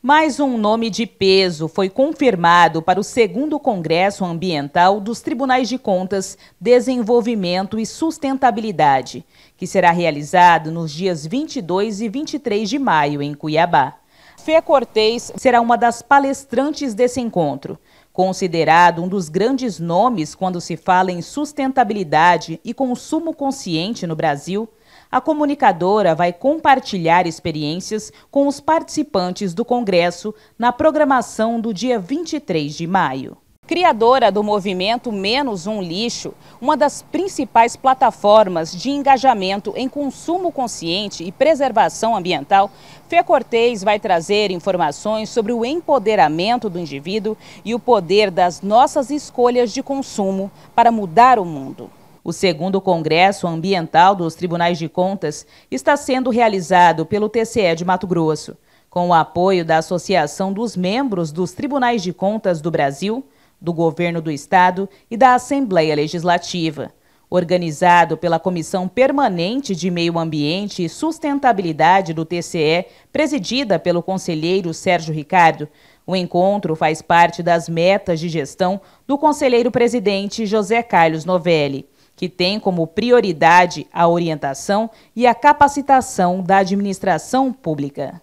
Mais um nome de peso foi confirmado para o segundo Congresso Ambiental dos Tribunais de Contas, Desenvolvimento e Sustentabilidade, que será realizado nos dias 22 e 23 de maio em Cuiabá. Fê Cortez será uma das palestrantes desse encontro. Considerado um dos grandes nomes quando se fala em sustentabilidade e consumo consciente no Brasil, a comunicadora vai compartilhar experiências com os participantes do Congresso na programação do dia 23 de maio. Criadora do movimento Menos Um Lixo, uma das principais plataformas de engajamento em consumo consciente e preservação ambiental, Fê Cortez vai trazer informações sobre o empoderamento do indivíduo e o poder das nossas escolhas de consumo para mudar o mundo. O segundo Congresso Ambiental dos Tribunais de Contas está sendo realizado pelo TCE de Mato Grosso. Com o apoio da Associação dos Membros dos Tribunais de Contas do Brasil, do Governo do Estado e da Assembleia Legislativa. Organizado pela Comissão Permanente de Meio Ambiente e Sustentabilidade do TCE, presidida pelo conselheiro Sérgio Ricardo, o encontro faz parte das metas de gestão do conselheiro presidente José Carlos Novelli que tem como prioridade a orientação e a capacitação da administração pública.